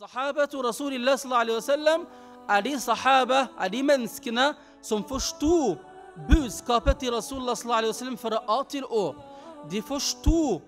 Sahabatu Rasulillah sallallahu er de sahaba, er de menneskene som forsto budskapet til Rasulullah sallallahu alaihi fra A til Å. De forsto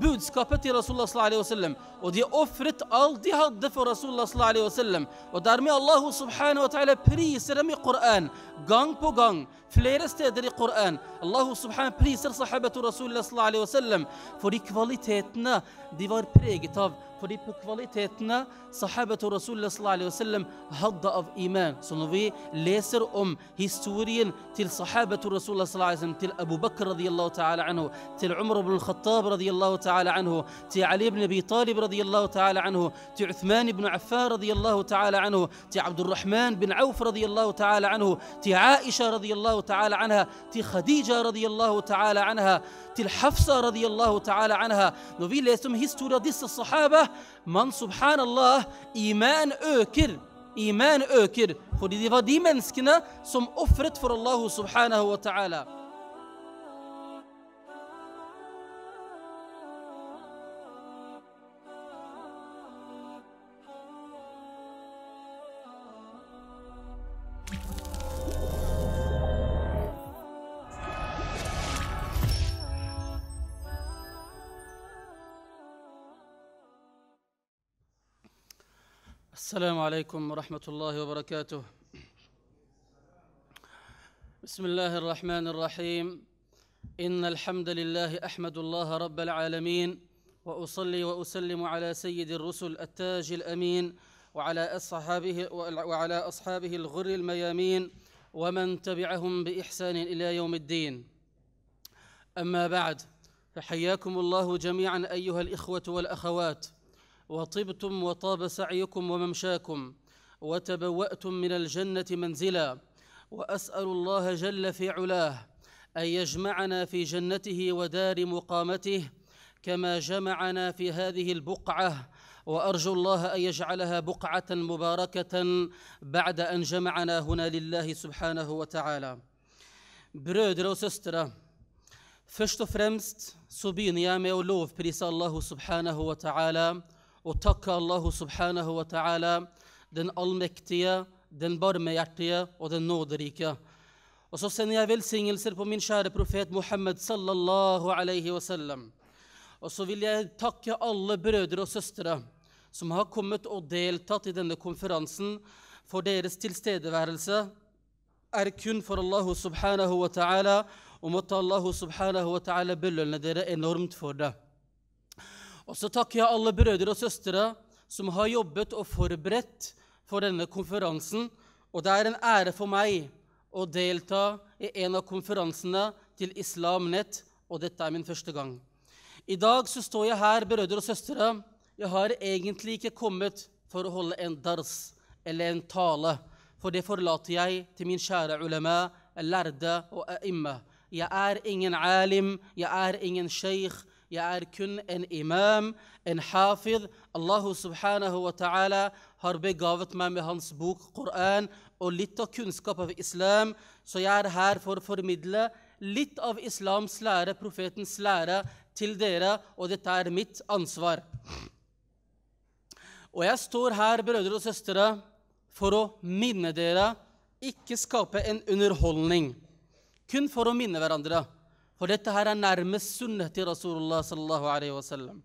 budskapet til Rasulullah sallallahu alaihi og de ofret alt de hadde for Rasulullah sallallahu alaihi Og dermed Allah subhanahu wa ta'ala priser dem i Koran, gang på gang, flere steder i Koran. Allah subhanahu priser sahabatu Rasulullah sallallahu alaihi for de kvalitetene de var preget av. fordi på kvalitetene sahabatu Rasulullah sallallahu wasallam hadde av iman. Så når vi leser om historien til sahabatu Rasulullah sallallahu wasallam, til Abu Bakr radiyallahu ta'ala anhu, til Umar ibn al-Khattab radiyallahu ta'ala anhu, til Ali ibn Abi Talib radiyallahu ta'ala anhu, til Uthman ibn Affar radiyallahu ta'ala anhu, til Abdurrahman bin Auf radiyallahu ta'ala anhu, til Aisha radiyallahu ta'ala anha, til Khadija radiyallahu ta'ala anha, til Hafsa radiyallahu ta'ala anha. Når vi leser om historien av disse sahaber, Men subhanallah, iman øker. Iman øker fordi de var de menneskene som ofret for Allah subhanahu wa ta'ala. السلام عليكم ورحمة الله وبركاته بسم الله الرحمن الرحيم إن الحمد لله أحمد الله رب العالمين وأصلي وأسلم على سيد الرسل التاج الأمين وعلى أصحابه وعلى أصحابه الغر الميامين ومن تبعهم بإحسان إلى يوم الدين أما بعد فحياكم الله جميعا أيها الإخوة والأخوات وطبتم وطاب سعيكم وممشاكم وتبواتم من الجنه منزلا واسال الله جل في علاه ان يجمعنا في جنته ودار مقامته كما جمعنا في هذه البقعه وارجو الله ان يجعلها بقعه مباركه بعد ان جمعنا هنا لله سبحانه وتعالى برودر او søstre, فشتو فرمست سبين يا ميولوف jeg الله سبحانه وتعالى og takke Allah subhanahu wa ta'ala, den allmektige, den barmehjertige og den nåderike. Og så sender jeg velsignelser på min kjære profet Muhammed sallallahu alaihi wasallam. Og så vil jeg takke alle brødre og søstre som har kommet og deltatt i denne konferansen, for deres tilstedeværelse er kun for Allah subhanahu wa ta'ala, og måtte Allah subhanahu wa ta'ala belønne dere enormt for det. Og så takker jeg alle brødre og søstre som har jobbet og forberedt for denne konferansen. Og det er en ære for meg å delta i en av konferansene til Islamnett. og dette er min første gang. I dag så står jeg her, brødre og søstre. Jeg har egentlig ikke kommet for å holde en dars eller en tale, for det forlater jeg til min kjære ulema, lærde og imme. Jeg er ingen alim, jeg er ingen sheikh. Jeg er kun en imam, en hafid. Allahu subhanahu wa ta'ala har begavet meg med hans bok Koran og litt av kunnskap av islam, så jeg er her for å formidle litt av islams lære, profetens lære, til dere, og dette er mitt ansvar. Og jeg står her, brødre og søstre, for å minne dere, ikke skape en underholdning. Kun for å minne hverandre. ሁለተሃራና ርመስ ሱነቲ ረሱሉላህ ሰለላሁ ዐለይሂ ወሰለም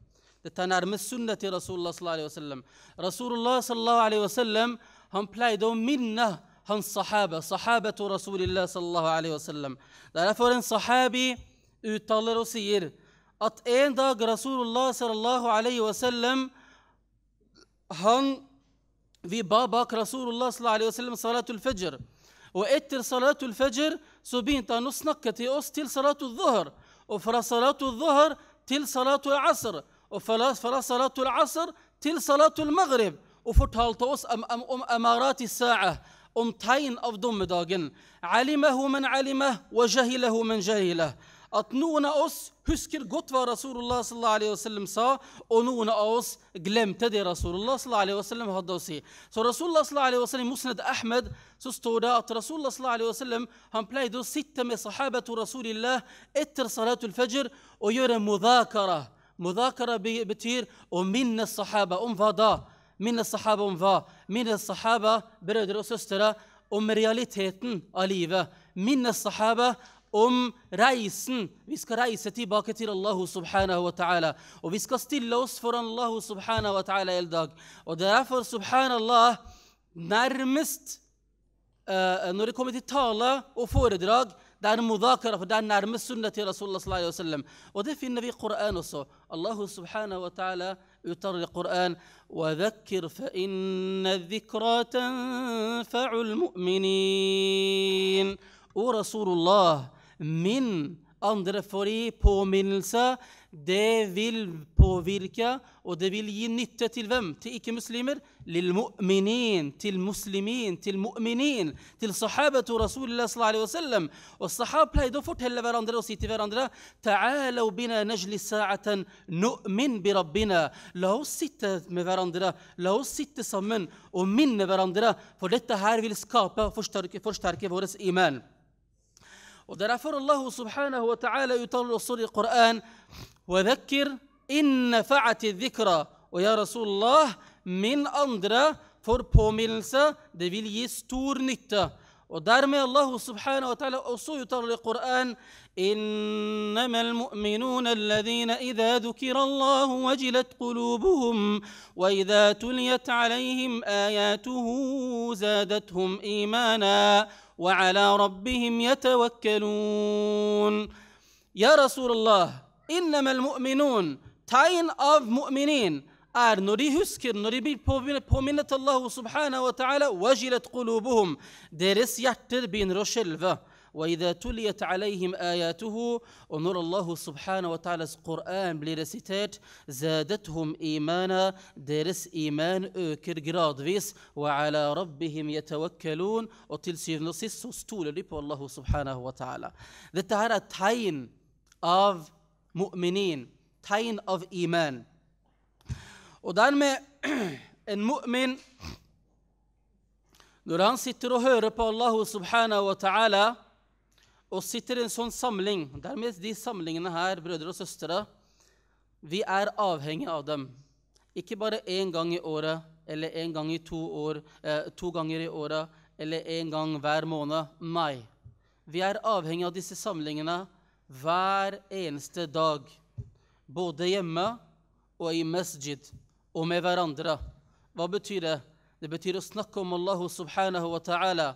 ተናር መስሱነቲ ረሱሉላህ ሰለላሁ ዐለይሂ ወሰለም ረሱሉላህ ሰለላሁ ዐለይሂ ወሰለም han plejde å minne hans sahabe, sahabetu Rasulillah sallallahu alaihi wasallam. Derfor en sahabi uttaler og sier at en dag Rasulullah sallallahu alaihi wasallam han Vi ba bak Rasulullah sallallahu alaihi wasallam salatul fajr. Og etter salatul fajr سبين تانوس نكتي أوس تل صلاة الظهر وفرا صلاة الظهر تل صلاة العصر وفرا فرا صلاة العصر تل صلاة المغرب وفتهالتوس أم أم أم أمارات الساعة أم تاين أو ضم داجن علمه من علمه وجهله من جهله at noen av oss husker godt hva Rasulullah sallallahu alaihi sa, og noen av oss glemte det Rasulullah sallallahu alaihi hadde å si. Så Rasulullah sallallahu alaihi i Musnad Ahmed så står det at Rasulullah sallallahu alaihi han pleide å sitte med sahabatu Rasulillah etter salatul fajr og gjøre mudhakara. Mudhakara betyr å minne sahaba om hva da? Minne sahaba om hva? Minne sahaba, brødre og søstre, om realiteten av livet. Minne sahaba om reisen vi skal reise tilbake til Allah subhanahu wa ta'ala. Og vi skal stille oss foran Allah subhanahu wa ta'ala i dag. Og derfor, subhanallah, nærmest uh, når det kommer til tale og foredrag, det er mudakara, for det er nærmest sunnet til Rasulullah sallallahu alaihi wasallam. Og det finner vi i Koran også. Allah subhanahu wa ta'ala uttaler i Koran وَذَكِّرْ فَإِنَّ الذِّكْرَى تَنْفَعُ الْمُؤْمِنِينَ O Rasulullah, min. Andre fordi påminnelse, det vil påvirke, og det vil gi nytte til hvem? Til ikke-muslimer? Lil mu'minin, til muslimin, til mu'minin, til sahabatu Rasulullah sallallahu alaihi wasallam. Og sahab pleide å fortelle hverandre og si til hverandre Ta'alau bina najli sa'atan nu'min bi rabbina. La oss sitte med hverandre, la oss sitte sammen og minne hverandre, for dette her vil skape og forsterke, forsterke vårt iman. ودرافر الله سبحانه وتعالى يطلع صور القرآن وذكر إن نفعت الذكرى ويا رسول الله min andre for påminnelse, det vil gi stor nytte. Og dermed Allah subhanahu wa ta'ala også uttaler i Koran إنما المؤمنون الذين إذا ذكر الله وجلت قلوبهم وإذا تليت عليهم آياته زادتهم إيمانا وعلى ربهم يتوكلون يا رسول الله إنما المؤمنون تاين of مؤمنين آر نري هسكر نري بومنة الله سبحانه وتعالى وجلت قلوبهم deras hjärter blir själva وإذا تليت عليهم آياته ونور الله سبحانه وتعالى القرآن بلرسيتات زادتهم إيمانا درس إيمان جراد فيس وعلى ربهم يتوكلون وتلسيف نصيص ستول لبو الله سبحانه وتعالى ذا her er tegn مؤمنين mu'minin, tegn إيمان iman. Og dermed en Når han sitter og hører på Allah subhanahu wa ta'ala, og sitter i en sånn samling Dermed de samlingene her, brødre og søstre, vi er avhengig av dem. Ikke bare én gang i året eller én gang i to år, eh, to ganger i året eller én gang hver måned. Nei. Vi er avhengig av disse samlingene hver eneste dag. Både hjemme og i masjid og med hverandre. Hva betyr det? Det betyr å snakke om Allah subhanahu wa ta'ala.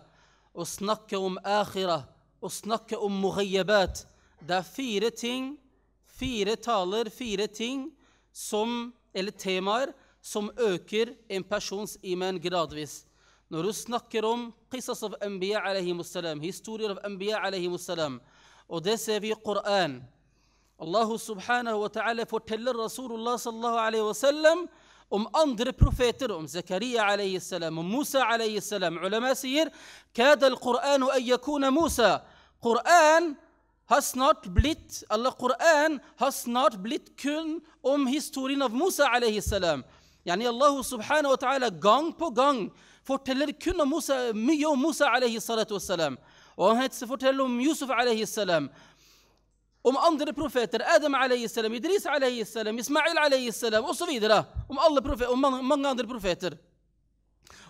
Å snakke om akhirah å snakke om mughayyabat. Det er fire ting, fire taler, fire ting som, eller temaer som øker en persons iman gradvis. Når du snakker om qisas av anbiya salam, historier av anbiya salam, og det ser vi i Koran Allah subhanahu wa ta'ala forteller Rasulullah sallallahu alaihi wasallam ام اندر بروفيتر ام زكريا عليه السلام ام موسى عليه السلام علماء سير كاد القرآن أن يكون موسى قرآن has not blitt eller Quran has not blitt kun om historien av Musa alaihi salam. Yani Allah subhanahu wa ta'ala gang på gang forteller kun om Musa, mye om Musa alaihi salatu wassalam. Og han forteller om Yusuf alaihi salam. om andre profeter, Adam alaihissalam, Idris alaihissalam, Ismail alaihissalam osv. Om, alle om mange, andre profeter.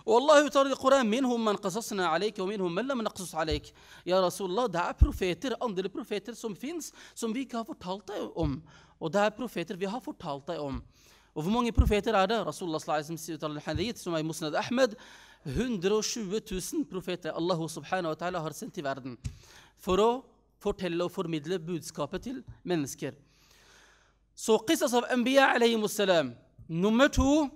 Og Allah tar i Koranen minhum man qasasna alaik, og minhum alaik. Ja, Rasulullah, det er profeter, andre profeter som fins, som vi ikke har fortalt deg om. Og det er profeter vi har fortalt deg om. Og hvor mange profeter er det? Rasulullah uttaler som er i Musnad Ahmed. 120 000 profeter Allah subhanahu wa ta'ala har sendt til verden. For å fortelle og formidle budskapet til mennesker. Så qisas av Anbiya salam. Nummer to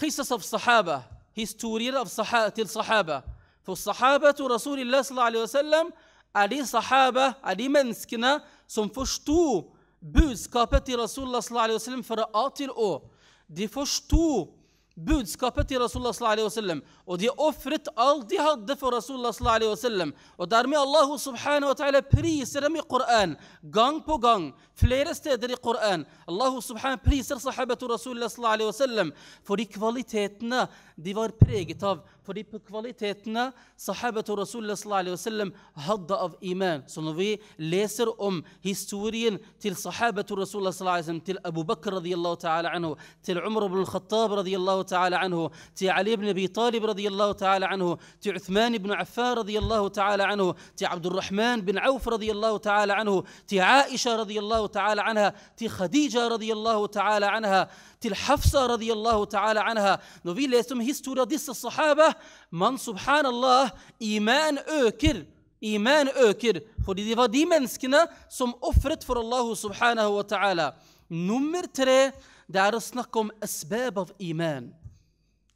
qisas av sahaba. Historier av sahaba, til sahaba. For sahaba til Rasulullah sallallahu alaihi wasallam er de sahaba, er de menneskene som forsto budskapet til Rasulullah sallallahu alaihi wasallam fra A til Å. De forsto budskapet til Rasulullah sallallahu alaihi Og de ofret alt de hadde for Rasulullah sallallahu alaihi Og dermed Allah subhanahu wa ta'ala priser dem i Koran gang på gang. Flere steder i Koran. Allah subhanahu priser sahabatu Rasulullah sallallahu alaihi For de kvalitetene de var preget av. fordi på kvalitetene kvalitetene sahabatu Rasulullah sallallahu alaihi wasallam hadde av iman. Så når vi leser om historien til sahabatu Rasulullah sallallahu alaihi wasallam, til Abu Bakr radiyallahu ta'ala anhu, til Umar ibn al-Khattab radiyallahu ta'ala anhu, til Ali ibn Abi Talib radiyallahu ta'ala anhu, til Uthman ibn Affan radiyallahu ta'ala anhu, til Abdurrahman bin Auf radiyallahu ta'ala anhu, til Aisha radiyallahu ta'ala anha, til Khadija radiyallahu ta'ala anha, til Hafsa radiallahu ta'ala anha. Når vi leser om historien av disse sahaba, man subhanallah, iman øker. Iman øker fordi det var de menneskene som ofret for Allah subhanahu wa ta'ala. Nummer tre det er å snakke om asbab av iman,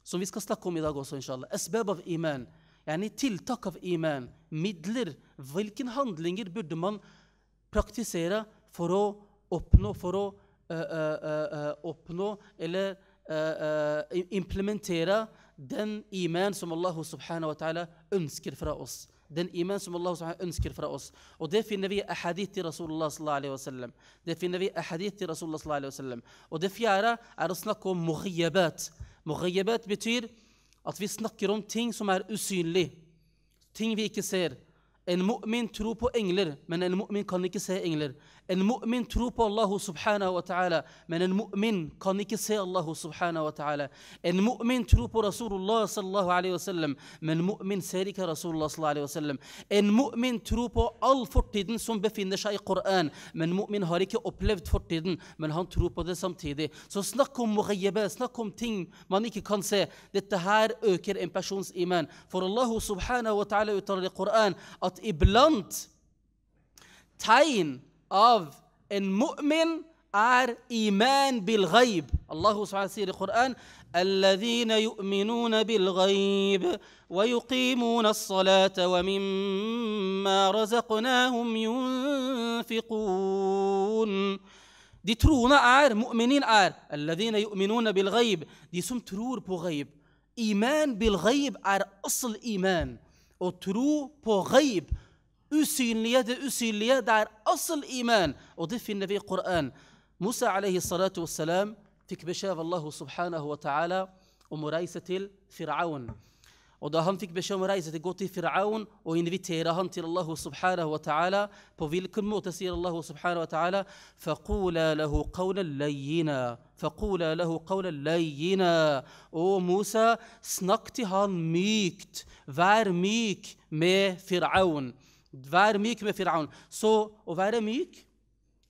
som vi skal snakke om i dag også, inshallah. Asbab av iman, yani tiltak av iman, midler. Hvilke handlinger burde man praktisere for å oppnå, for å Eh, eh, eh, oppnå eller implementere den iman som Allah subhanahu wa ta'ala ønsker fra oss. Den iman som Allah subhanahu wa ta'ala ønsker fra oss. Og det finner vi i ahadith til Rasulullah sallallahu alaihi wa sallam Det finner vi i ahadith til Rasulullah sallallahu alaihi wa sallam Og det fjerde er å snakke om mughyabat. Mughyabat betyr at vi snakker om ting som er usynlig. Ting vi ikke ser. En mu'min tror på engler, men en mu'min kan ikke se engler. En mu'min tror på Allahu subhanahu wa ta'ala, men en mu'min kan ikke se Allahu subhanahu wa ta'ala. En mu'min tror på Rasulullah sallallahu alaihi wasallam, men mu'min ser ikke Rasulullah sallallahu alaihi wasallam. En mu'min tror på all fortiden som befinner seg i Koran, men mu'min har ikke opplevd fortiden, men han tror på det samtidig. Så snakk om mughayyaba, snakk om ting man ikke kan se. Dette her øker en persons iman. For Allahu subhanahu wa ta'ala uttaler i Koran at iblant tegn of المؤمن are إيمان بالغيب الله سبحانه في القرآن الذين يؤمنون بالغيب ويقيمون الصلاة ومما رزقناهم ينفقون De troende er, mu'minin er, alladhina yu'minuna bil ghaib, de som tror på ghaib. Iman bil ghaib er asl iman. Å tro på ghaib usynlige, det usynlige. Det er asl iman. Og det finner vi i Koranen. Musa alaihi salatu wassalam fikk beskjed av Allah subhanahu wa ta'ala om å reise til Firaun. Og da han fikk beskjed om å reise til gå til Firaun og invitere han til Allah subhanahu wa ta'ala, på hvilken måte sier Allah subhanahu wa ta'ala فَقُولَا لَهُ قَوْلًا لَيِّنَا فَقُولَا لَهُ قَوْلًا لَيِّنَا Å Musa, snakk til han mykt. Vær myk med Firaun. Være myk med Firaun. Så å være myk,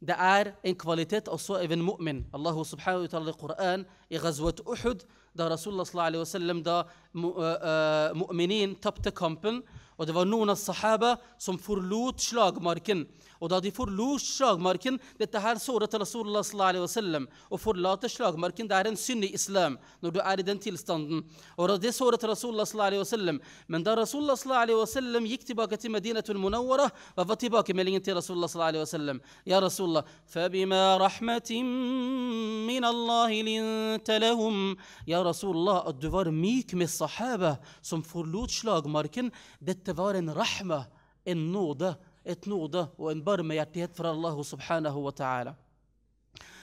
det er en kvalitet også av en mu'min. Allah subhanahu wa ta'ala i Koran, i Ghazwat Uhud, da Rasulullah sallallahu alaihi wasallam da mu'minin tapte kampen, og det var noen av sahaba som forlot slagmarken. Og da de forlot slagmarken Dette her såret Rasulullah sallallahu wasallam. Å forlate slagmarken det er en synd i islam når du er i den tilstanden. Og det såret Rasulullah sallallahu wasallam. Men da Rasulullah sallallahu wasallam gikk tilbake til Medinatul Munawwara, hva var tilbakemeldingen til Rasulullah sallallahu wasallam? Ja, Rasulullah فَبِمَا رَحْمَةٍ مِّنَ اللَّهِ لِنْتَ لَهُمْ Ja, Rasulullah, at du var myk med sahaba som forlot slagmarken, dette var en rahma, en nåde, et nåde og en barmhjertighet fra Allah subhanahu wa ta'ala.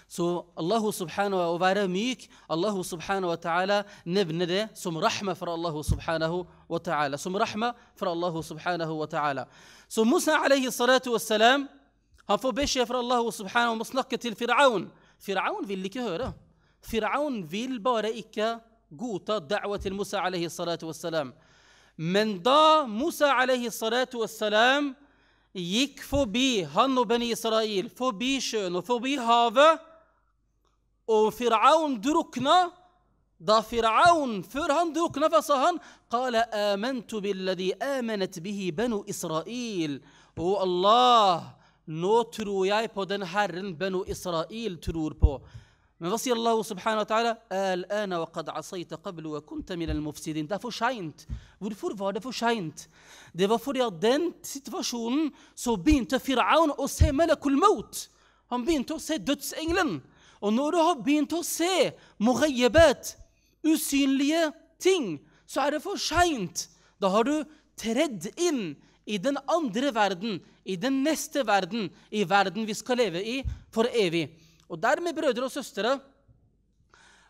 Så Allah subhanahu wa, å være myk, Allah subhanahu wa ta'ala nevner det som rahma fra Allah subhanahu wa ta'ala. Som rahma fra Allah subhanahu wa ta'ala. Så Musa alaihi salatu wassalam, han får beskjed fra Allah subhanahu om å snakke til Firaun. Firaun vil ikke høre. Firaun vil bare ikke قوت دعوة موسى عليه الصلاة والسلام من دا موسى عليه الصلاة والسلام يك فو بي هنو بني إسرائيل فو بي شون وفو بي هافا وفرعون دركنا دا فرعون فرهن دوك نفسهن قال آمنت بالذي آمنت به بنو إسرائيل هو الله نو ترو ياي بو دن هرن بنو إسرائيل ترور بو Men hva sier Allah subhanahu wa ta'ala? Al al-mufsidin. ana wa wa Det er for seint. Hvorfor var det for seint? Det var fordi at den situasjonen så begynte Firaun å se Malakul Maut. Han begynte å se dødsengelen. Og når du har begynt å se mughayyabat, usynlige ting, så er det for seint. Da har du tredd inn i den andre verden, i den neste verden, i verden vi skal leve i for evig. Og dermed, brødre og søstre,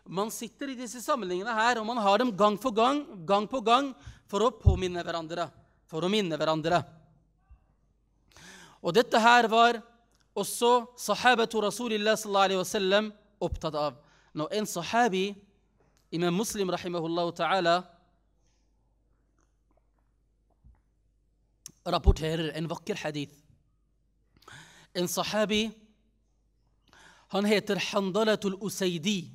man sitter i disse sammenligningene her, og man har dem gang for gang, gang på gang, for å påminne hverandre, for å minne hverandre. Og dette her var også sahabatu rasulillah sallallahu alaihi wasallam opptatt av. Når en sahabi, imam muslim rahimahullah ta'ala, rapporterer en vakker hadith En sahabi Han heter Handalatul Usaidi.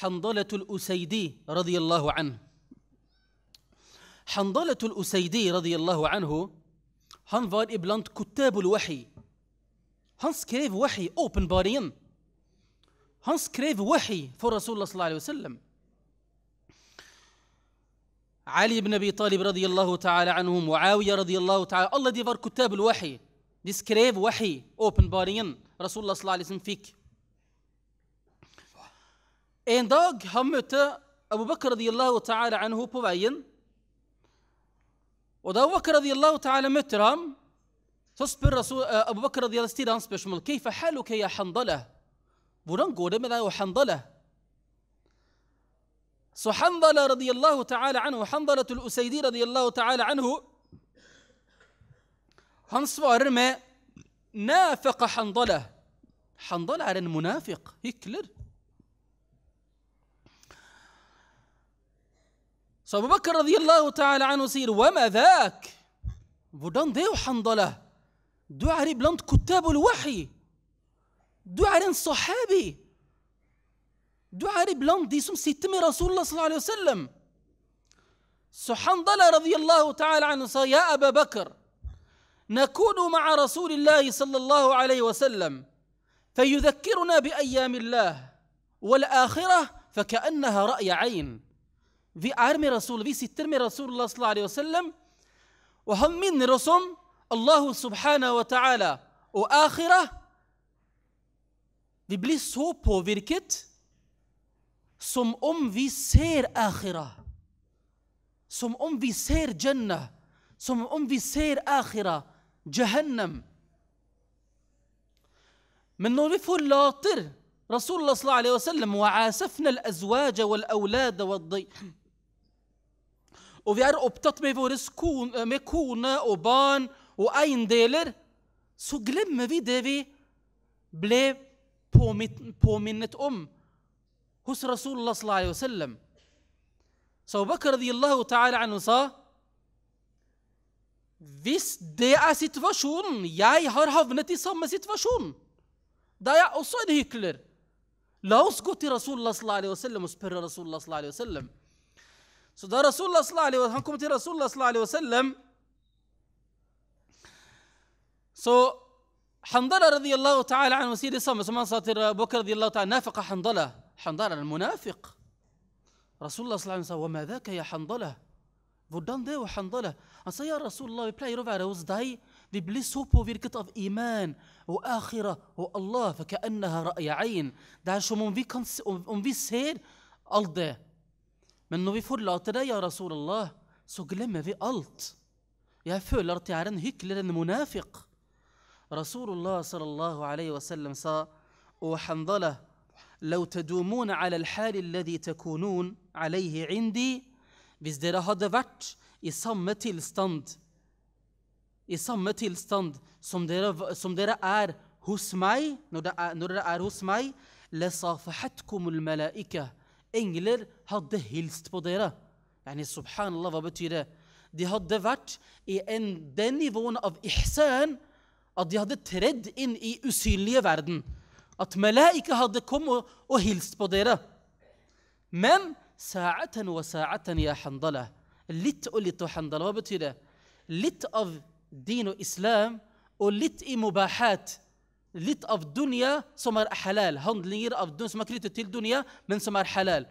Handalatul Usaidi radiyallahu an. Handalatul Usaidi radiyallahu anhu, han var iblant Kutabul Wahi. Han skrev Wahi, åpenbaringen. Han skrev Wahi for Rasulullah sallallahu alaihi wasallam. Ali ibn Abi Talib radiyallahu ta'ala anhu, Muawiya radiyallahu ta'ala, alle de var Kutabul Wahi. De skrev wahi, åpenbaringen, Rasulullah sallallahu alaihi fikk. En dag han møtte Abu Bakr radiyallahu ta'ala anhu på veien. Og da Abu Bakr radiyallahu ta'ala møter ham, så spør Rasul, Abu Bakr radiyallahu stiller han spørsmål. Keifa haluka ya handala? Hvordan går det med deg og handala? Så Handala radiyallahu ta'ala anhu, Handalatul Usaidi radiyallahu ta'ala anhu, Han svarer med Nafaqa Handala. Handala er en munafiq, hykler. Så Abu Bakr radiyallahu ta'ala anhu sier Wamadak. Hvordan det, Handala? Du er iblant kutab al-wahi. Du er en sahabi. Du er iblant de som sitter med Rasulullah sallallahu alaihi wasallam. Så Handala radiyallahu ta'ala anhu sa Ja, Abu Bakr. نكون مع رسول الله صلى الله عليه وسلم فيذكرنا بأيام الله والآخرة فكأنها رأي عين في أعرم رسول في ستر رسول الله صلى الله عليه وسلم وهم من رسم الله سبحانه وتعالى وآخرة Vi blir så påvirket سم أم في سير آخرة سم أم في سير جنة سم أم في سير آخرة جهنم من نورف اللاطر رسول الله صلى الله عليه وسلم وعاسفنا الأزواج والأولاد والضي وفي عرق بتط مكونة وبان وأين ديلر سو قلم في ديفي بلي بومنت أم هس رسول الله صلى الله عليه وسلم سو بكر رضي الله تعالى عنه صلى Hvis det er situasjonen Jeg har havnet i samme situasjon. Da er jeg også en hykler. La oss gå til Rasulullah sallallahu alaihi wasallam og spørre Rasulullah sallallahu alaihi wasallam. Så da Rasulullah sallallahu alaihi han kom til Rasulullah sallallahu alaihi wasallam Så anhu sier det samme som han sa til ساتر radiyallahu ta'ala الله handala. Handala al-munafiq. Rasulullah sallallahu alaihi wa sallam sa, وسلم وما ذاك يا handala? Hvordan det? Og handla det? Han sa ja, Rasulullah, vi pleier å være hos deg. Vi blir så påvirket av iman og akhira og Allah. Det er som om vi, kan, om, om vi ser alt det. Men når vi forlater deg, ja, Rasulullah, så glemmer vi alt. Jeg føler at jeg er en hykler, en munafiq. Rasulullah sallallahu alaihi wasallam sa, og Handala, لو تدومون على الحال الذي تكونون عليه عندي Hvis dere hadde vært i samme tilstand i samme tilstand som dere, som dere er hos meg, når dere er, når dere er hos meg, Engler hadde hilst på dere. Yani, subhanallah, hva betyr det? De hadde vært i en, den nivåen av ihsan at de hadde tredd inn i usynlige verden. At malaika hadde kommet og, og hilst på dere. Men 'Sa'atan wa sa'atan, ya handala'. Litt og litt og handala. Hva betyr det? Litt av din og islam, og litt i mubahat. Litt av dunya som er halal. Handlinger dunia, som er knyttet til dunya, men som er halal.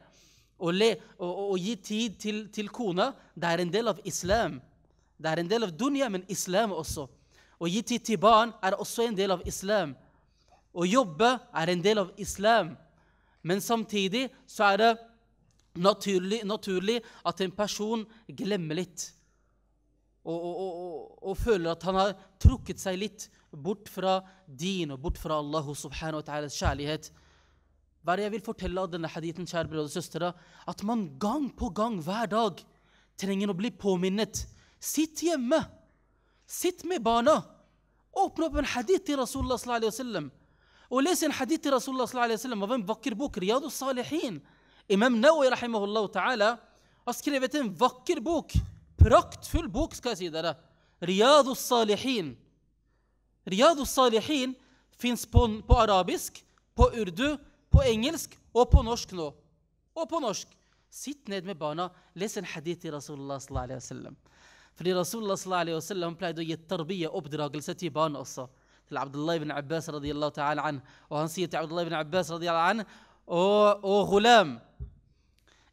Å, å gi tid til, til, kona, det er en del av islam. Det er en del av dunya, men islam også. Å gi tid til barn er også en del av islam. Å jobbe er en del av islam. Men samtidig så er det naturlig, naturlig at en person glemmer litt. Og, og, og, og, føler at han har trukket seg litt bort fra din og bort fra Allah subhanahu wa ta'alas kjærlighet. Hva er det jeg vil fortelle av denne haditen kjære brødre og søstre? At man gang på gang hver dag trenger å bli påminnet. Sitt hjemme! Sitt med barna! Åpne opp en hadith til Rasulullah sallallahu alaihi wasallam. Og les en hadith til Rasulullah sallallahu alaihi wasallam av en vakker bok, Riyadu Salihin. Imam Nawi rahimahullah ta'ala har skrevet en vakker bok. Praktfull bok, skal jeg si dere. Riyadus Salihin. Riyadus Salihin fins på, på, arabisk, på urdu, på engelsk og på norsk nå. Og på norsk. Sitt ned med barna, les en hadith til Rasulullah sallallahu alaihi wasallam. Fordi Rasulullah sallallahu alaihi wasallam pleide å gi tarbiya, oppdragelse, til barn også. Til Abdullah ibn Abbas radiyallahu ta'ala an. Og han sier til Abdullah ibn Abbas radiyallahu an og, og ghulam.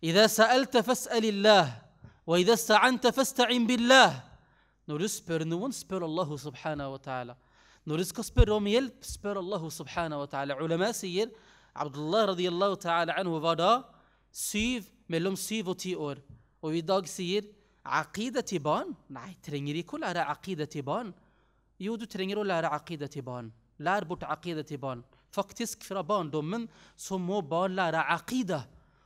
Ida sa'alta fas'alillah, wa ida sta'anta fasta'in billah. Når du spør noen, spør Allah subhanahu wa ta'ala. Når du skal spørre om hjelp, spør Allah subhanahu wa ta'ala. Ulema sier Abdullah radiyallahu ta'ala anhu var da syv, mellom syv og ti år. Og i dag sier Aqida til barn? Nei, trenger ikke å lære aqida til barn. Jo, du trenger å lære aqida til barn. Lær bort aqida til barn. Faktisk fra barndommen så må barn lære aqida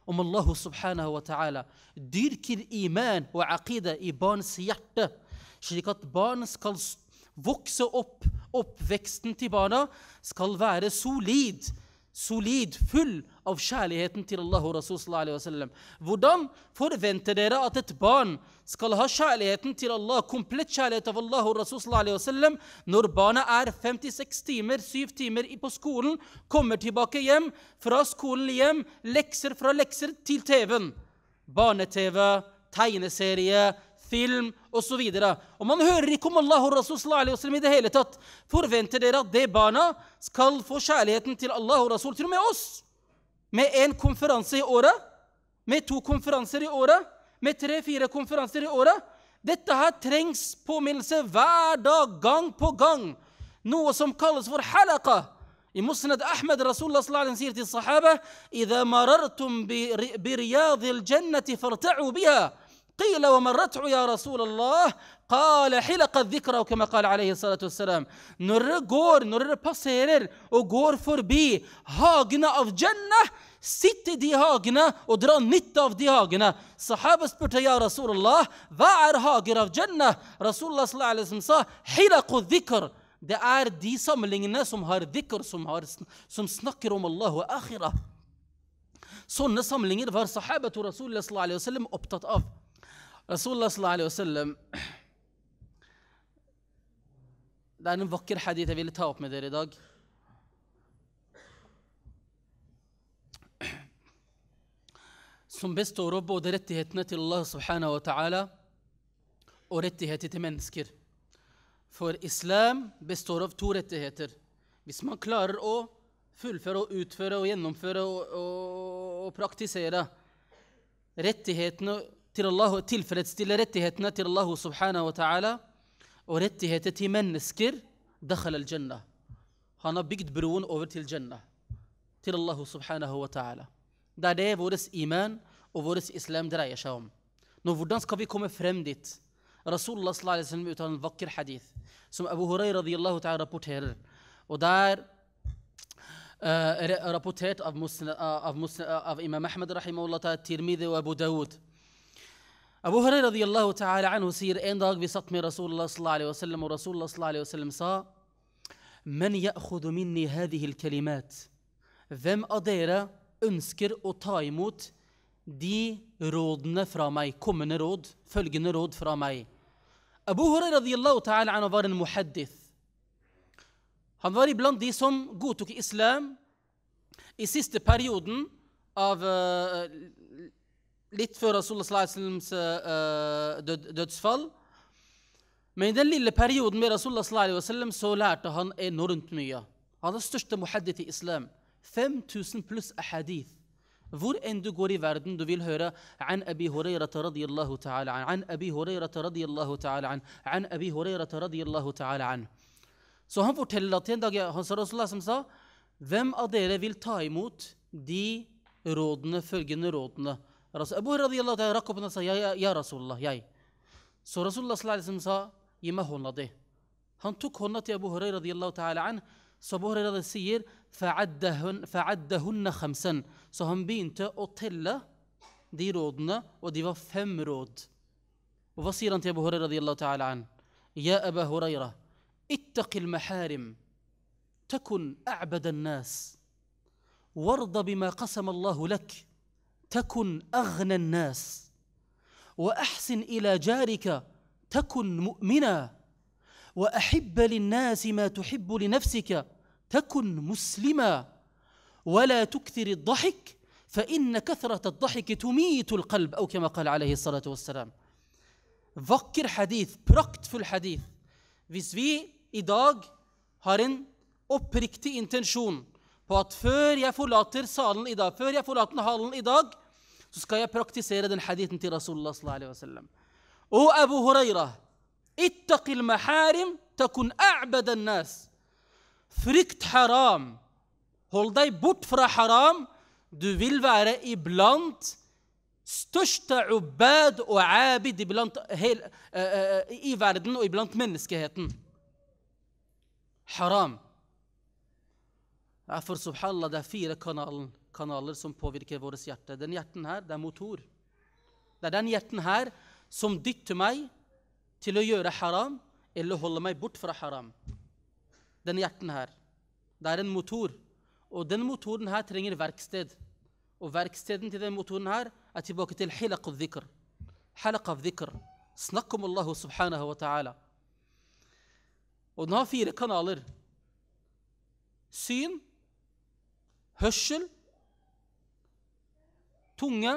om Allah subhanahu wa ta'ala. Dyrker iman og aqida i barns hjerte, slik at barn skal vokse opp. Oppveksten til barna skal være solid solid, full av kjærligheten til Allah og Rasul Hvordan forventer dere at et barn skal ha kjærligheten til Allah, komplett kjærlighet av Allah og Rasul når barnet er 56 timer, 7 timer på skolen, kommer tilbake hjem, fra skolen hjem, lekser fra lekser til TV-en? Barne-TV, tegneserie, film osv. Man hører ikke om Allah og Rasul i det hele tatt. Forventer dere at det barna skal få kjærligheten til Allah og Rasul? Til og med oss! Med én konferanse i året? Med to konferanser i året? Med tre-fire konferanser i året? Dette her trengs påminnelse hver dag, gang på gang. Noe som kalles for halaqa. I Musnad Ahmed Rasulullah sier til sahaba «Ida marartum bi riyadil farta'u biha». قيل وما الرتع يا رسول الله قال حلقت ذكره كما قال عليه الصلاة والسلام Når det går, når det passerer og går forbi hagene av Jannah, sitt i de hagene og drar nytte av de hagene. Sahaba spurte ja, Rasulullah, hva er hager av Jannah? Rasulullah sallallahu sa hilaqu dhikr. Det er de samlingene som har dhikr, som, har, som snakker om Allah og Akhira. Sånne samlinger var sahabatu Rasulullah sallallahu opptatt av. Rasulullah sallallahu alaihi wasallam Det er en vakker hadith jeg ville ta opp med dere i dag. Som består av både rettighetene til Allah subhanahu wa ta'ala og rettigheter til mennesker. For islam består av to rettigheter. Hvis man klarer å fullføre og utføre og gjennomføre og, og, og praktisere rettighetene till Allahu är tillfället till rättigheterna till Allahu subhanahu wa ta'ala och rättigheter till människor dakhal al-jannah. Han har byggt bron över till Jannah. Till Allahu subhanahu wa ta'ala. Där det är våres iman och våres islam dreier sig om. Nå, hvordan skal vi komme frem dit? Rasulullah sallallahu alaihi wasallam uttaler en vakker hadith som Abu Huraira radiyallahu ta'ala rapporterer. Og der uh, rapportert av, Musna, av, Musna, av Imam Ahmed rahimahullah ta'ala, Tirmidhi og Abu Dawud. Abu Hurairah radiallahu ta'ala anhu sier en dag vi satt med Rasulullah sallallahu alaihi wasallam, og Rasulullah sallallahu alaihi wasallam sa Men ya'khudu minni hadhihi al-kalimat Hvem av dere ønsker å ta imot de rådene fra meg, kommende råd, følgende råd fra meg? Abu Hurairah radiallahu ta'ala anhu var en muhaddith. Han var iblant de som godtok islam i siste perioden av eh, litt før Rasulullah Sallallahu eh, eh, død, dødsfall. Men i den lille perioden med Rasulullah Sallallahu så lærte han enormt mye. Han er den største muhaddith i islam. 5000 pluss ahadith. Hvor enn du går i verden, du vil høre an Abi Hurairata radiyallahu ta'ala an, an Abi Hurairata radiyallahu ta'ala an, an Abi Hurairata radiyallahu ta'ala an. Så han forteller at en dag han sa Rasulullah som sa Hvem av dere vil ta imot de rådene, følgende rådene? رسول ابو رضي الله تعالى رقب نصا يا, يا رسول الله ياي سو رسول الله صلى الله عليه وسلم صا يمه الله هن توك هن ابو هريره رضي الله تعالى عنه سو ابو هريره السير فعدهن فعدهن خمسا سو هم بينت اوتيلا دي رودنا ودي وا فم رود وفصيرا يا ابو هريره رضي الله تعالى عنه يا ابا هريره اتق المحارم تكن اعبد الناس وارض بما قسم الله لك تكن اغنى الناس واحسن الى جارك تكن مؤمنا واحب للناس ما تحب لنفسك تكن مسلما ولا تكثر الضحك فان كثره الضحك تميت القلب او كما قال عليه الصلاه والسلام vakker hadith, praktfull hadith. Hvis vi i dag har en oppriktig intensjon på at før jeg forlater salen i dag, før jeg forlater hallen i dag, så skal jeg praktisere den hadithen til Rasulullah sallallahu alaihi wasallam. O Abu Huraira, ittaqil maharim takun a'badan nas. Frykt haram. Hold deg bort fra haram. Du vil være iblant største ubad og abid iblant, hel, uh, uh, i verden og iblant menneskeheten. Haram. Derfor, subhanallah, det er fire kanalen kanaler som påvirker vårt hjerte. Den hjerten her, det er motor. Det er den hjerten her som dytter meg til å gjøre haram eller holde meg bort fra haram. Den hjerten her. Det er en motor. Og den motoren her trenger verksted. Og verksteden til den motoren her er tilbake til hilaq av dhikr hilaq av dhikr Snakk om Allah subhanahu wa ta'ala. Og den har fire kanaler. Syn, hørsel, tunge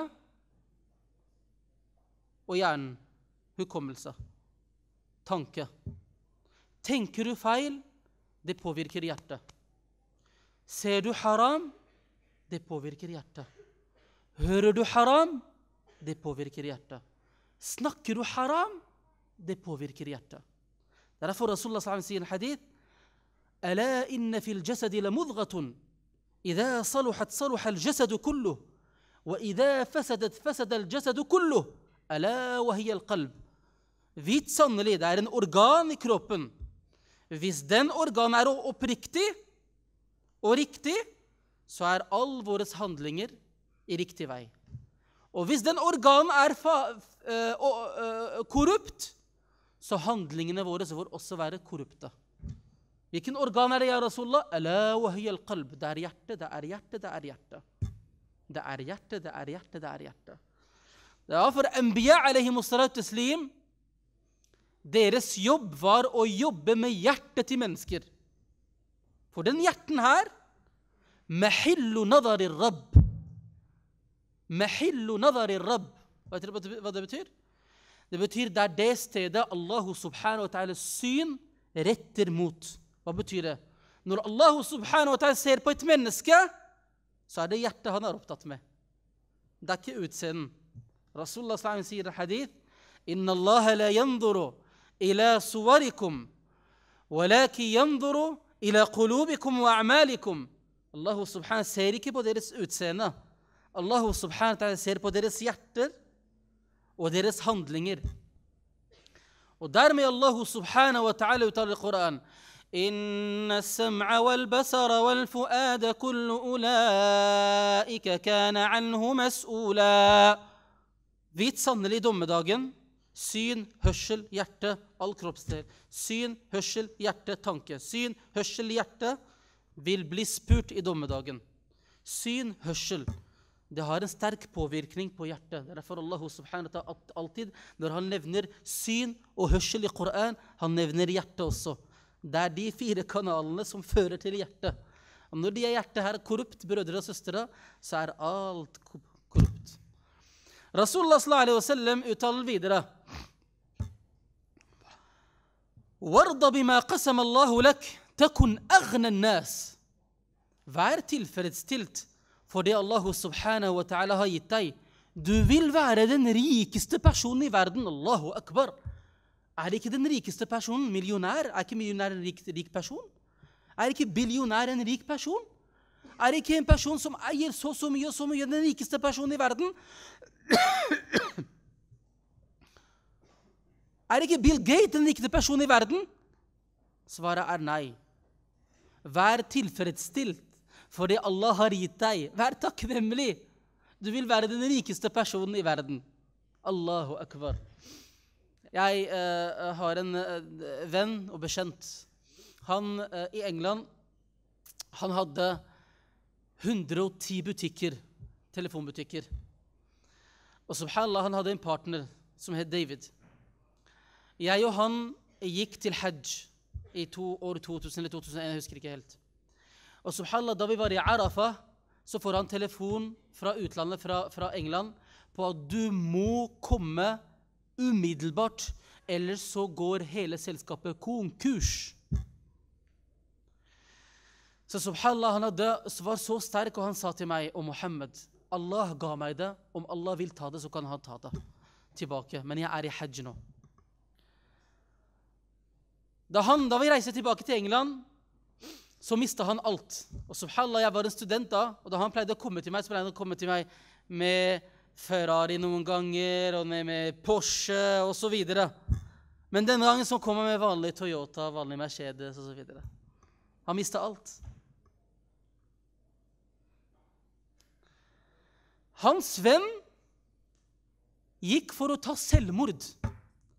og hjernen. Hukommelse. Tanke. Tenker du feil, det påvirker hjertet. Ser du haram, det påvirker hjertet. Hører du haram, det påvirker hjertet. Snakker du haram, det påvirker hjertet. Derfor Rasulullah sier en hadith inna fil في la لمضغة إذا saluhat saluhal الجسد كله وإذا فسدت فسد الجسد kullu, ألا وهي القلب Vit sannelig, det er en organ i kroppen. Hvis den organet er oppriktig og riktig, så er all våre handlinger i riktig vei. Og hvis den organen er eh, eh, korrupt, så handlingene våre får også være korrupte. Hvilken organ er det, ja, Rasulullah? Det er hjertet, det er hjertet, det er hjertet. Det er hjertet, det er hjertet, det er hjertet. Ja, for Anbiya taslim, deres jobb var å jobbe med hjertet til mennesker. For den hjerten her Mahillu nadari rabb. Mahillu nadari rabb. Vet dere hva det betyr? Det betyr det er det stedet Allahu subhanahu wa ta'alas syn retter mot. Hva betyr det? Når Allahu subhanahu wa ta'ala ser på et menneske så er det hjertet han er opptatt med. Det er ikke utseendet. Rasulullah SAW sier en hadith Inna Allah la yanduru ila suwarikum, walaki yanduru ila qulubikum wa a'malikum. Allah subhanahu ser ikke på deres utseende. Allah subhanahu ser på deres hjerter og deres handlinger. Og dermed Allah subhanahu wa ta'ala uttaler i Koranen ان السمع والبصر والفؤاد كل اولئك كان عنه مسؤولا Vit sannelig dommedagen. Syn, hørsel, hjerte, all kroppsdel. Syn, hørsel, hjerte, tanke. Syn, hørsel, hjerte vil bli spurt i dommedagen. Syn, hørsel. Det har en sterk påvirkning på hjertet. Det er derfor Allah subhanahu wa ta'ala, alltid, når han nevner syn og hørsel i Koran, han nevner hjertet også. Det er de fire kanalene som fører til hjertet. Og når de er hjertet her korrupt, brødre og søstre, så er alt korrupt. Rasulullah sallallahu wasallam uttaler videre Vær tilfredsstilt for det Allah subhanahu wa ta'ala har gitt deg. Du vil være den rikeste personen i verden. Allahu akbar. Er ikke den rikeste personen millionær? Er ikke millionær en rik, rik person? Er ikke billionær en rik person? Er ikke en person som eier så så mye og så mye, den rikeste personen i verden? Er ikke Bill Gate den rikeste personen i verden? Svaret er nei. Vær tilfredsstilt for det Allah har gitt deg. Vær takknemlig. Du vil være den rikeste personen i verden. Allahu akbar. Jeg eh, eh, har en eh, venn og bekjent. Han eh, i England han hadde 110 butikker, telefonbutikker. Og subhanallah, han hadde en partner som het David. Jeg og han gikk til hajj i to, år 2000 eller 2001, jeg husker ikke helt. Og subhanallah, da vi var i Arafa, så får han telefon fra utlandet, fra, fra England, på at du må komme umiddelbart, ellers så går hele selskapet konkurs. Så subhanallah, han hadde, var så sterk, og han sa til meg og Mohammed Allah ga meg det. Om Allah vil ta det, så kan han ta det tilbake. Men jeg er i hajj nå. Da, han, da vi reiste tilbake til England, så mista han alt. Og subhanallah, jeg var en student da, og da han pleide å komme til meg, så pleide han å komme til meg med Ferrari noen ganger, og med, med Porsche osv. Men denne gangen så kom han med vanlig Toyota, vanlig Mercedes osv. Han mista alt. Hans venn gikk for å ta selvmord.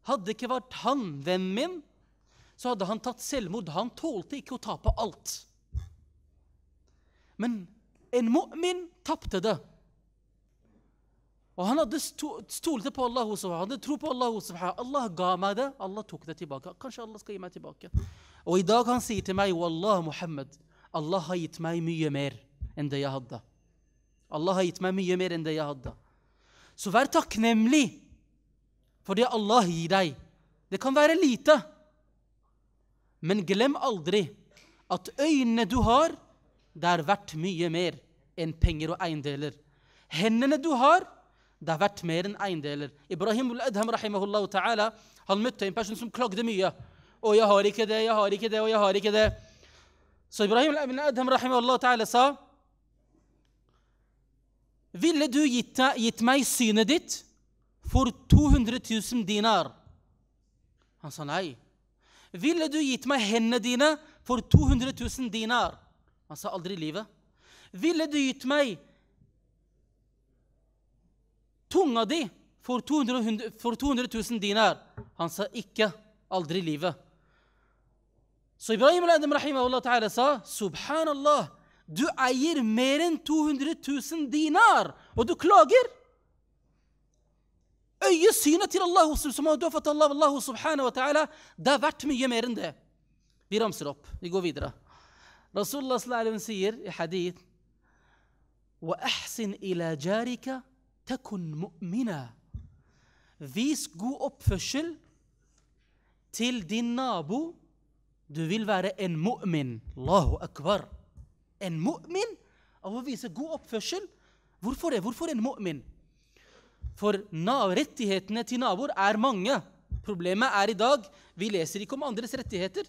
Hadde ikke vært han vennen min, så hadde han tatt selvmord. Han tålte ikke å tape alt. Men en mu'min tapte det. Og han hadde stolte på Allah Han hadde tro på Allah Allah ga meg det, Allah tok det tilbake. Kanskje Allah skal gi meg tilbake. Og i dag han sier til meg, Wallah, Muhammed, Allah har gitt meg mye mer enn det jeg hadde. Allah har gitt meg mye mer enn det jeg hadde. Så vær takknemlig for det Allah gir deg. Det kan være lite. Men glem aldri at øynene du har, det er verdt mye mer enn penger og eiendeler. Hendene du har, det har vært mer enn eiendeler. Ibrahim al adham rahimahullah ta'ala, han møtte en person som klagde mye. 'Å, jeg har ikke det, jeg har ikke det, og jeg har ikke det.' Så Ibrahim al adham rahimahullah ta'ala sa, 'Ville du gitt, gitt meg synet ditt for 200 000 dinar?' Han sa nei. 'Ville du gitt meg hendene dine for 200 000 dinar?' Han sa aldri i livet. 'Ville du gitt meg Tunga di for 200, 000 dinar. Han sa ikke. Aldri i livet. Så Ibrahim al-Adam sa Subhanallah, du eier mer enn 200 000 dinar, og du klager! Øyesynet til Allah som har fått Allah, Allah subhanahu wa ta'ala, det er verdt mye mer enn det. Vi ramser opp. Vi går videre. Rasulullah sier i hadith وَأَحْسِنْ إِلَى جَارِكَ takun mu'mina. Vis god oppførsel til din nabo. Du vil være en mu'min. Allahu akbar. En mu'min av å vise god oppførsel. Hvorfor det? Hvorfor en mu'min? For rettighetene til naboer er mange. Problemet er i dag vi leser ikke om andres rettigheter.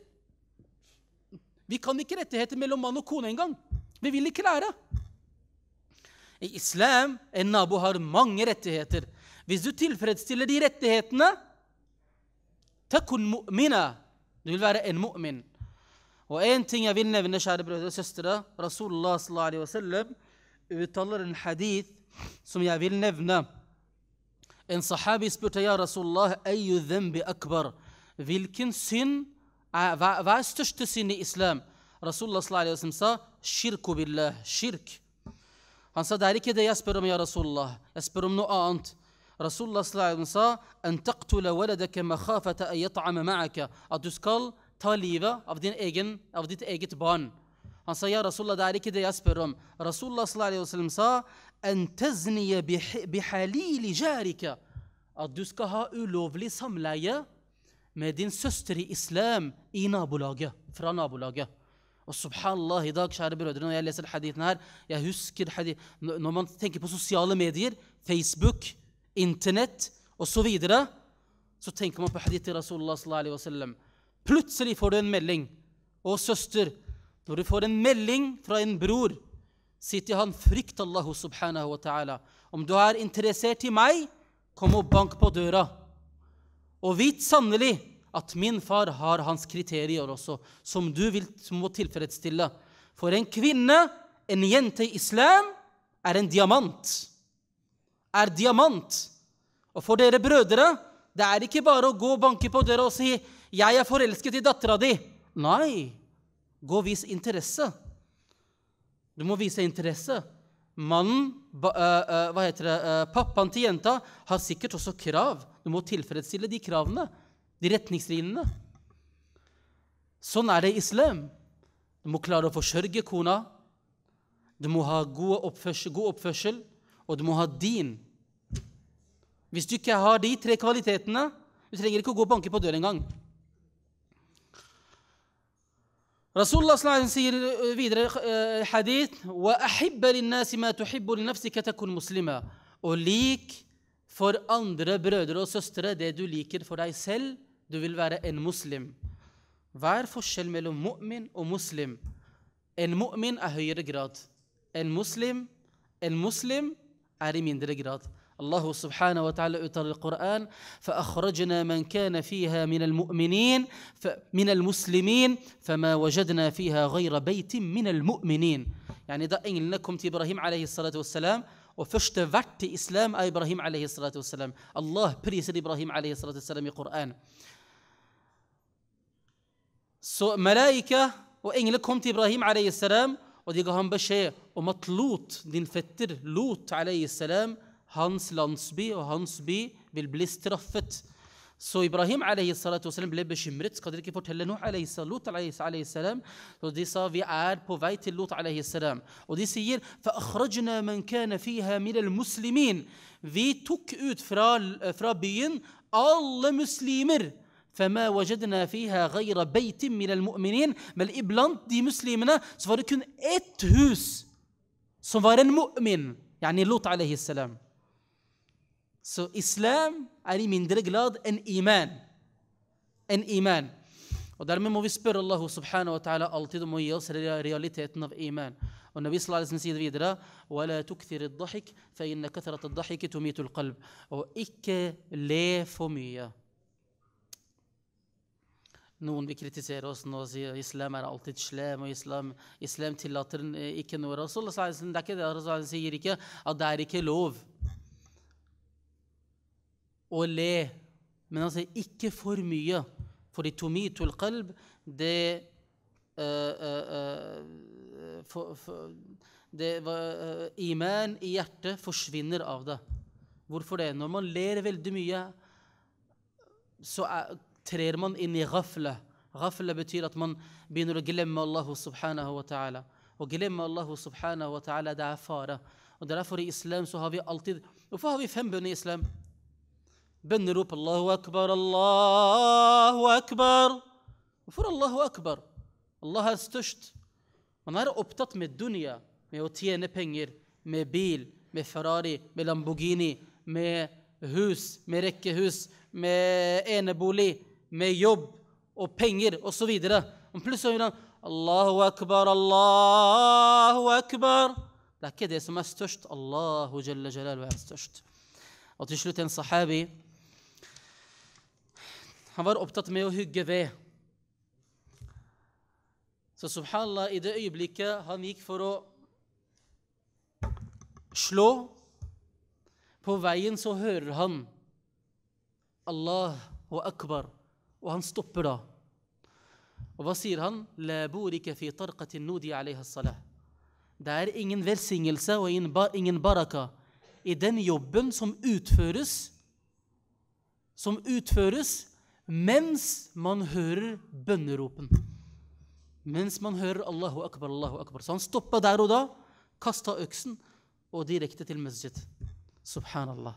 Vi kan ikke rettigheter mellom mann og kone engang. Vi vil ikke lære. I islam en nabo har mange rettigheter. Hvis du tilfredsstiller de rettighetene takun mu'mina, Du vil være en mu'min. Og én ting jeg vil nevne, kjære brødre og søstre Rasulullah sallallahu uttaler en hadith som jeg vil nevne. En sahabi spurte ja, Rasulullah ayu dhanbi akbar. Hvilken synd hva, er største synd i islam? Rasulullah sallallahu sa shirku billah, shirk. Han sa det er ikke det jeg spør om, ja Rasulullah. Jeg spør om noe annet. Rasulullah sa at du skal ta livet av, egen, av, ditt eget barn. Han sa ja, Rasulullah, det er ikke det jeg spør om. Rasulullah sa bihalili jarika. at du skal ha ulovlig samleie med din søster i islam i nabolaget, fra nabolaget. Og subhanallah, i dag, kjære brødre, når jeg leser hadithen her jeg husker hadith, Når man tenker på sosiale medier, Facebook, Internett osv., så, videre, så tenker man på hadith til Rasulullah sallallahu wasallam. Plutselig får du en melding. Å, søster, når du får en melding fra en bror, si til han frykt Allah subhanahu wa ta'ala. Om du er interessert i meg, kom og bank på døra. Og vit sannelig at min far har hans kriterier også, som du vil, må tilfredsstille. For en kvinne, en jente i islam, er en diamant. Er diamant. Og for dere brødre, det er ikke bare å gå og banke på døra og si 'Jeg er forelsket i dattera di'. Nei. Gå og vis interesse. Du må vise interesse. Mannen, hva heter det, pappaen til jenta, har sikkert også krav. Du må tilfredsstille de kravene de retningslinjene. Sånn er det i islam. Du må klare å forsørge kona. Du må ha god oppførsel, god oppførsel og du må ha din. Hvis du ikke har de tre kvalitetene Du trenger ikke å gå og banke på døren engang. Rasulullah sier eh, videre i uh, eh, hadith Og lik for andre brødre og søstre det du liker for deg selv, du vil være en muslim. Hva er forskjellen mellom mu'min og muslim? En mu'min er høyere grad. En muslim En muslim er i mindre grad. الله سبحانه وتعالى يطال القرآن فأخرجنا من كان فيها من المؤمنين من المسلمين فما وجدنا فيها غير بيت من المؤمنين يعني ده إن لكم إبراهيم عليه الصلاة والسلام وفشت vart til islam er Ibrahim alaihi salatu wassalam. Allah priser Ibrahim alaihi salatu wassalam i Koran. Så malaika og englene kom til Ibrahim, salam, og de ga ham beskjed om at Lot, din fetter Lot, salam, hans landsby og hans by vil bli straffet. Så Ibrahim والسلام, ble bekymret. Skal dere ikke fortelle noe? Lot, og de sa vi er på vei til Lot. Og de sier Vi tok ut fra, fra byen alle muslimer فما وجدنا فيها غير بيت من المؤمنين بل ابلانت دي مسلمنا سوفر يكون ات هوس سوفر مؤمن يعني لوط عليه السلام سو اسلام علي من درجلاد ان ايمان ان ايمان ودار مي موفي الله سبحانه وتعالى التيد مو إلى رياليتي اتنف ايمان والنبي صلى الله عليه وسلم سيدي درا ولا تكثر الضحك فان كثره الضحك تميت القلب او ايك لي فوميه Noen vil kritisere oss nå og si at islam er alltid slem, og islam, islam tillater eh, ikke noe. Rasul det er ikke det. Rasul sier ikke at det er ikke lov å le. Men han sier ikke for mye. For i tomitul qalb, det uh, uh, for, for, det, Iman i hjertet forsvinner av det. Hvorfor det? Når man ler veldig mye, så er, trer man inn i ghafla. Ghafla betyr at man begynner å glemme Allah subhanahu wa ta'ala. Å glemme Allah subhanahu wa ta'ala, det er fare. Og derfor i islam så har vi alltid Hvorfor har vi fem bønner i islam? Bønnerop Allahu akbar, Allahu akbar. Hvorfor Allahu akbar? Allah er størst. Man er opptatt med dunya, med å tjene penger, med bil, med Ferrari, med Lamborghini, med hus, med rekkehus, med enebolig med jobb og penger osv. Men plutselig hører han Allahu akbar, Allahu akbar. Det er ikke det som er størst. Allahu jalla jalalu er størst. Og til slutt en sahabi. Han var opptatt med å hugge ved. Så subhanallah, i det øyeblikket han gikk for å slå På veien så hører han Allahu akbar. Og han stopper da. Og hva sier han? Det er ingen velsignelse og ingen baraka i den jobben som utføres Som utføres mens man hører bønneropen. Mens man hører Allahu akbar, Allahu akbar. Så han stoppa der og da, kasta øksen og direkte til masjid. Subhanallah.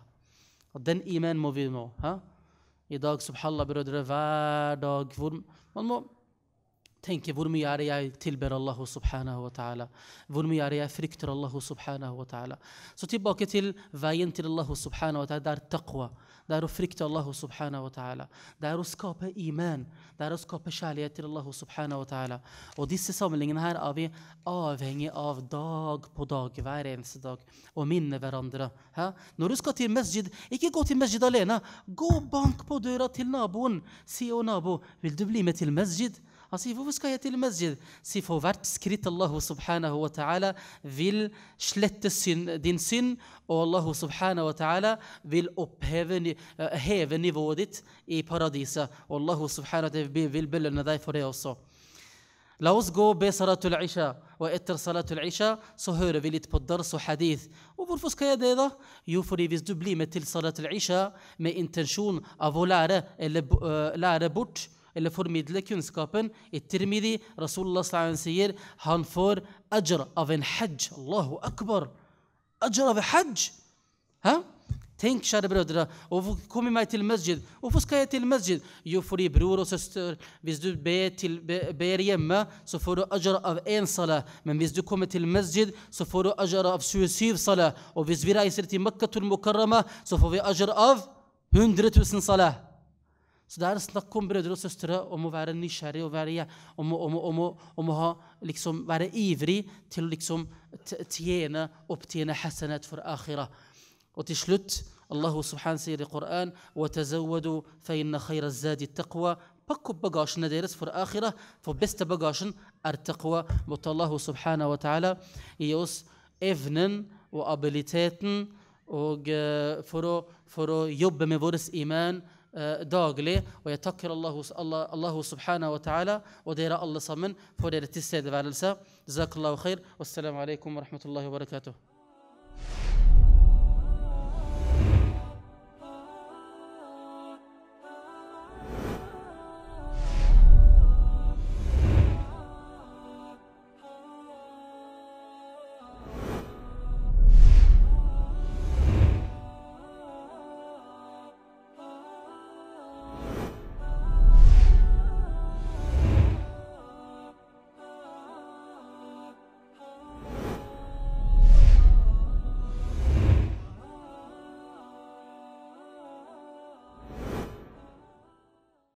Og den imanen må vi nå. Ha? I dag, subhanallah, brødre, hver dag hvor man må tenke hvor mye er det jeg tilber Allah subhanahu wa ta'ala? Hvor mye er det jeg frykter Allah subhanahu wa ta'ala? Så tilbake til veien til Allah subhanahu wa ta'ala. Det er taqwa. Det er å frykte Allah subhanahu wa ta'ala. Det er å skape iman. Det er å skape kjærlighet til Allah subhanahu wa ta'ala. Og disse samlingene her er vi avhengig av dag på dag, hver eneste dag. Og minne hverandre. Hæ? Når du skal til masjid, ikke gå til masjid alene. Gå og bank på døra til naboen. Si, å nabo, vil du bli med til masjid?' Han sier, 'Hvorfor skal jeg til masjid?' Si, for hvert skritt Allah subhanahu wa ta'ala vil slette synd, din synd, og Allah subhanahu wa ta'ala vil oppheve, eh, heve nivået ditt i paradiset. Og Allah subhanahu wa ta'ala vil belønne deg for det også. La oss gå og be salatul isha, og etter salatul isha så hører vi litt på dars og hadith. Og hvorfor skal jeg det, da? Jo, fordi hvis du blir med til salatul isha med intensjon av å lære eller uh, lære bort اللي فور لكن سكابن الترمذي رسول الله صلى الله عليه وسلم فور أجر أفن حج الله أكبر أجر في حج ها تينك شار برودرا وفو كومي مايت المسجد وفوس كايت المسجد يفري برور وسستر بيزدو بيت بيريا ما سفورو أجر أف إن صلاة من بيزدو كومي مسجد سفور أجر أف سيوسيف صلاة وفيزبيرا آية يسرتي مكة المكرمة سفور أجر أف هندرتوسن صلاة Så det er snakk om brødre og søstre om å være nysgjerrig, og være, om, å, om, å, om, å, om å ha, liksom, være ivrig til å liksom, tjene, opptjene hasanat for akhira. Og til slutt Allah subhanahu sier i Koran وَتَزَوَّدُوا فَإِنَّ خَيْرَ الزَّادِ التَّقْوَى Pakk opp bagasjene deres for akhira, for beste bagasjen er taqwa. Måtte Allah subhanahu wa ta'ala gi oss evnen og abiliteten og, eh, for, å, for å jobbe med vår iman. daglig, og jeg takker Allah, Allah, Allah subhanahu wa ta'ala og dere alle sammen for deres tilstedeværelse. Zakallahu khair. Wassalamu alaikum wa rahmatullahi wa barakatuh.